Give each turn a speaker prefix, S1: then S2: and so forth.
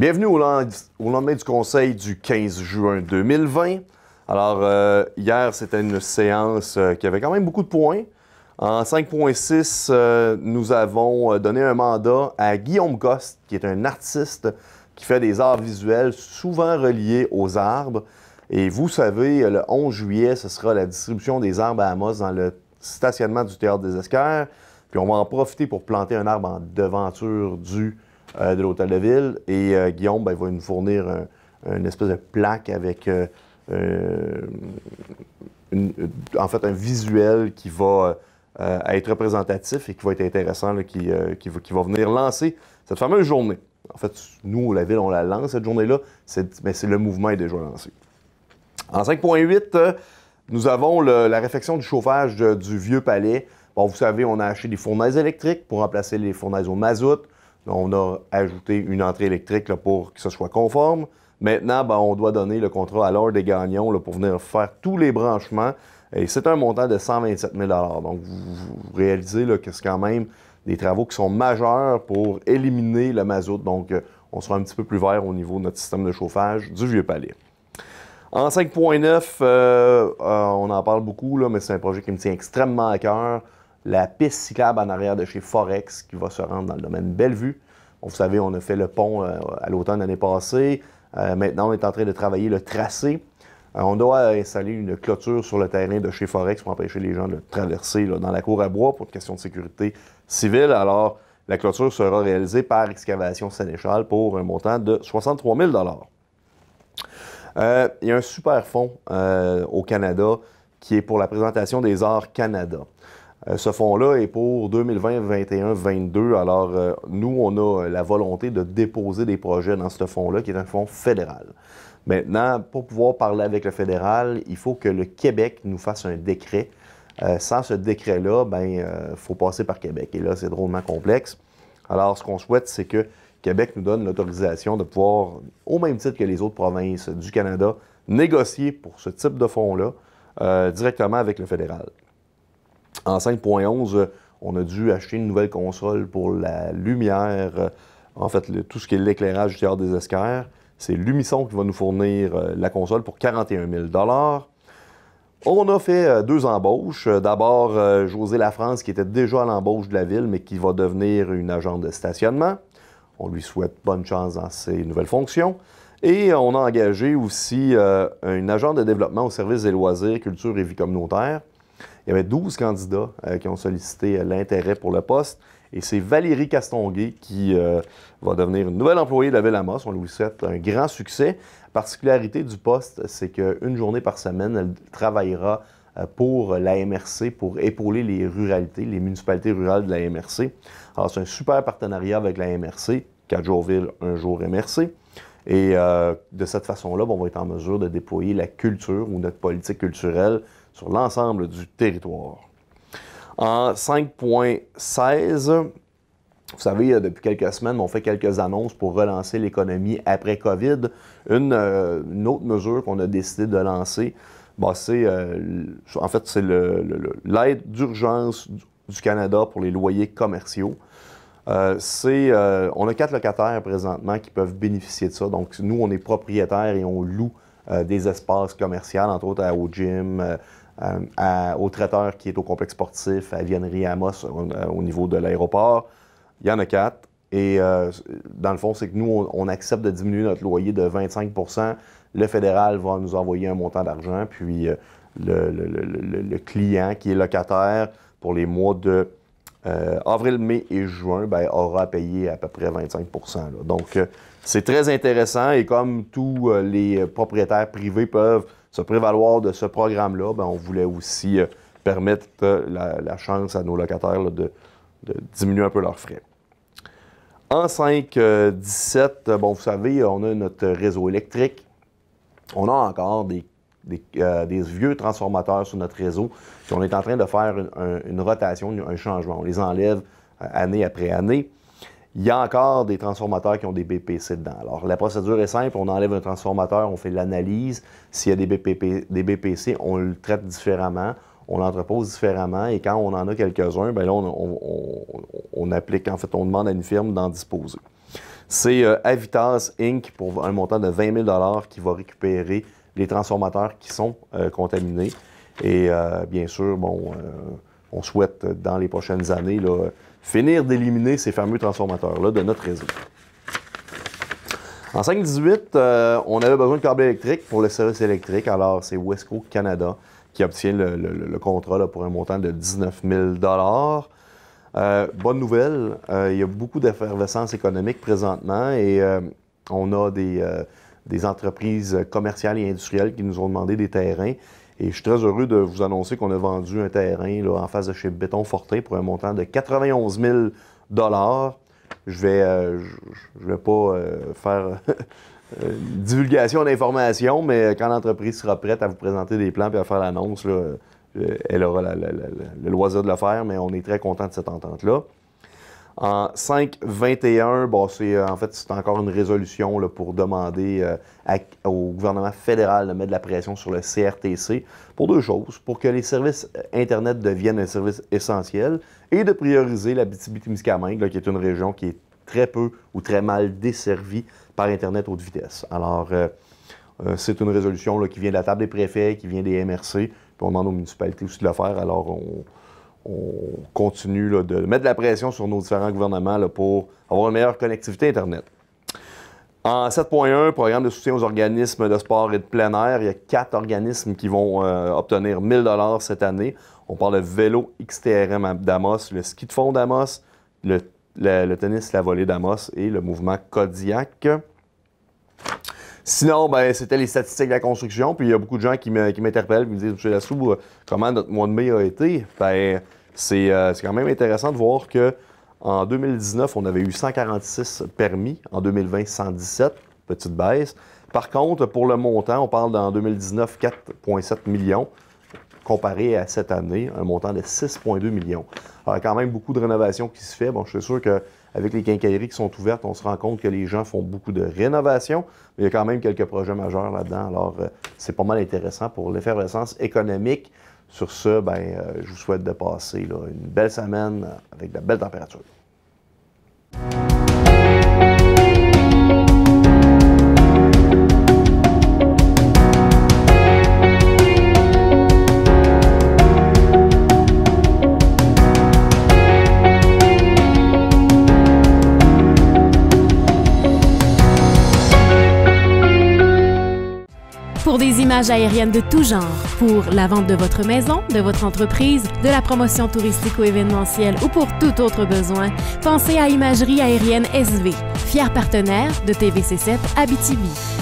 S1: Bienvenue au, lendemain du Conseil du 15 juin 2020. Alors, euh, hier, c'était une séance euh, qui avait quand même beaucoup de points. En 5.6, euh, nous avons donné un mandat à Guillaume Coste, qui est un artiste qui fait des arts visuels souvent reliés aux arbres. Et vous savez, le 11 juillet, ce sera la distribution des arbres à Amos dans le stationnement du Théâtre des Esquerres. Puis on va en profiter pour planter un arbre en devanture du euh, de l'hôtel de ville. Et euh, Guillaume ben, va nous fournir une espèce de plaque avec euh, en fait un visuel qui va être représentatif et qui va être intéressant, qui, va, venir lancer cette fameuse journée. En fait, nous, la ville, on la lance cette journée-là, mais c'est le mouvement est déjà lancé. En 5.8, nous avons la réfection du chauffage du vieux palais. Bon, vous savez, on a acheté des fournaises électriques pour remplacer les fournaises au mazout on a ajouté une entrée électrique pour que ce soit conforme. Maintenant, ben, on doit donner le contrat à l'heure des gagnants pour venir faire tous les branchements. Et c'est un montant de 127 000 Donc, vous, réalisez que c'est quand même des travaux qui sont majeurs pour éliminer le mazout. Donc, euh, on sera un petit peu plus vert au niveau de notre système de chauffage du Vieux-Palais. En 5.9, euh, euh, on en parle beaucoup, mais c'est un projet qui me tient extrêmement à cœur la piste cyclable en arrière de chez Forex qui va se rendre dans le domaine Bellevue. vous savez, on a fait le pont euh, à l'automne l'année passée. Euh, maintenant, on est en train de travailler le tracé. Euh, on doit installer une clôture sur le terrain de chez Forex pour empêcher les gens de traverser dans la cour à bois pour une question de sécurité civile. Alors, la clôture sera réalisée par Excavation Sénéchal pour un montant de 63 000 Il y a un super fonds au Canada qui est pour la présentation des arts Canada. Euh, ce fonds-là est pour 2020, 2021, 2022. Alors, euh, nous, on a euh, la volonté de déposer des projets dans ce fonds-là, qui est un fonds fédéral. Maintenant, pour pouvoir parler avec le fédéral, il faut que le Québec nous fasse un décret. sans ce décret-là, ben, il faut passer par Québec. Et là, c'est drôlement complexe. Alors, ce qu'on souhaite, c'est que Québec nous donne l'autorisation de pouvoir, au même titre que les autres provinces du Canada, négocier pour ce type de fonds-là directement avec le fédéral. En 5.11, on a dû acheter une nouvelle console pour la lumière, euh, en fait, tout ce qui est l'éclairage du théâtre des escarres. C'est Lumisson qui va nous fournir euh, la console pour 41 000 on a fait euh, deux embauches. D'abord, José Lafrance, qui était déjà à l'embauche de la ville, mais qui va devenir une agente de stationnement. On lui souhaite bonne chance dans ses nouvelles fonctions. Et on a engagé aussi un agent de développement au service des loisirs, culture et vie communautaire. Il y avait 12 candidats euh, qui ont sollicité euh, l'intérêt pour le poste. Et c'est Valérie Castonguay qui euh, va devenir une nouvelle employée de la Ville On lui souhaite un grand succès. La particularité du poste, c'est qu'une journée par semaine, elle travaillera pour la MRC, pour épauler les ruralités, les municipalités rurales de la MRC. Alors, c'est un super partenariat avec la MRC, 4 jours ville, 1 jour MRC. Et euh, de cette façon-là, ben, on va être en mesure de déployer la culture ou notre politique culturelle sur l'ensemble du territoire. En 5.16, vous savez, euh, depuis quelques semaines, on fait quelques annonces pour relancer l'économie après COVID. Une, euh, autre mesure qu'on a décidé de lancer, ben, en fait c'est l'aide d'urgence du Canada pour les loyers commerciaux. Euh, c'est, euh, on a quatre locataires présentement qui peuvent bénéficier de ça. Donc, nous, on est propriétaires et on loue euh, des espaces commerciaux, entre autres à, au gym, au traiteur qui est au complexe sportif, à Viennerie, à Amos, au niveau de l'aéroport. Il y en a quatre. Et dans le fond, c'est que nous, on, accepte de diminuer notre loyer de 25 Le fédéral va nous envoyer un montant d'argent, puis le client qui est locataire pour les mois de euh, avril, mai et juin, ben, aura payé à peu près 25 Donc, euh, c'est très intéressant et comme tous euh, les propriétaires privés peuvent se prévaloir de ce programme-là, ben, on voulait aussi permettre la, chance à nos locataires de, diminuer un peu leurs frais. En 5-17, bon, vous savez, on a notre réseau électrique. On a encore des euh, des, vieux transformateurs sur notre réseau. Puis on est en train de faire une, rotation, un changement. On les enlève euh, année après année. Il y a encore des transformateurs qui ont des BPC dedans. Alors, la procédure est simple. On enlève un transformateur, on fait l'analyse. S'il y a des, BPC, on le traite différemment, on l'entrepose différemment. Et quand on en a quelques-uns, bien là, on, applique, en fait, on demande à une firme d'en disposer. C'est euh, Avitas Inc. pour un montant de 20 000 qui va récupérer les transformateurs qui sont euh, contaminés. Et euh, bien sûr, bon, euh, on souhaite dans les prochaines années là, finir d'éliminer ces fameux transformateurs-là de notre réseau. En 5.18, on avait besoin de câbles électriques pour le service électrique. Alors, c'est Wesco Canada qui obtient le, contrat pour un montant de 19 000 Bonne nouvelle, il y a beaucoup d'effervescence économique présentement et on a des, des entreprises commerciales et industrielles qui nous ont demandé des terrains. Et je suis très heureux de vous annoncer qu'on a vendu un terrain là, en face de chez Béton Fortin pour un montant de 91 000 Je vais, euh, je, vais pas euh, faire euh, divulgation d'informations, mais quand l'entreprise sera prête à vous présenter des plans et à faire l'annonce, elle aura le loisir de le faire, mais on est très content de cette entente-là. En 5 bon, c'est euh, en fait c'est encore une résolution pour demander euh, au gouvernement fédéral de mettre de la pression sur le CRTC pour deux choses, pour que les services euh, Internet deviennent un service essentiel et de prioriser la bitibi qui est une région qui est très peu ou très mal desservie par Internet haute vitesse. Alors, c'est une résolution qui vient de la table des préfets, qui vient des MRC, puis on demande aux municipalités aussi de le faire. Alors, on, on continue de mettre de la pression sur nos différents gouvernements pour avoir une meilleure connectivité Internet. En 7.1, programme de soutien aux organismes de sport et de plein air, il y a quatre organismes qui vont euh, obtenir 1000 dollars cette année. On parle de vélo XTRM d'Amos, le ski de fond d'Amos, le, tennis, la volée d'Amos et le mouvement Kodiak. Sinon, ben, c'était les statistiques de la construction. Puis il y a beaucoup de gens qui m'interpellent qui me disent M. Lassou, euh, comment notre mois de mai a été ben, c'est euh, quand même intéressant de voir que en 2019, on avait eu 146 permis. En 2020, 117. Petite baisse. Par contre, pour le montant, on parle d'en 2019 4,7 millions comparé à cette année, un montant de 6,2 millions. Alors, quand même beaucoup de rénovations qui se fait. Bon, je suis sûr que avec les quincailleries qui sont ouvertes, on se rend compte que les gens font beaucoup de rénovations, mais il y a quand même quelques projets majeurs là-dedans. Alors, euh, c'est pas mal intéressant pour l'effervescence économique. Sur ce, ben, euh, je vous souhaite de passer une belle semaine avec de belles températures. des images aériennes de tout genre pour la vente de votre maison, de votre entreprise, de la promotion touristique ou événementielle ou pour tout autre besoin, pensez à Imagerie aérienne SV, fier partenaire de TVC7 Abitibi.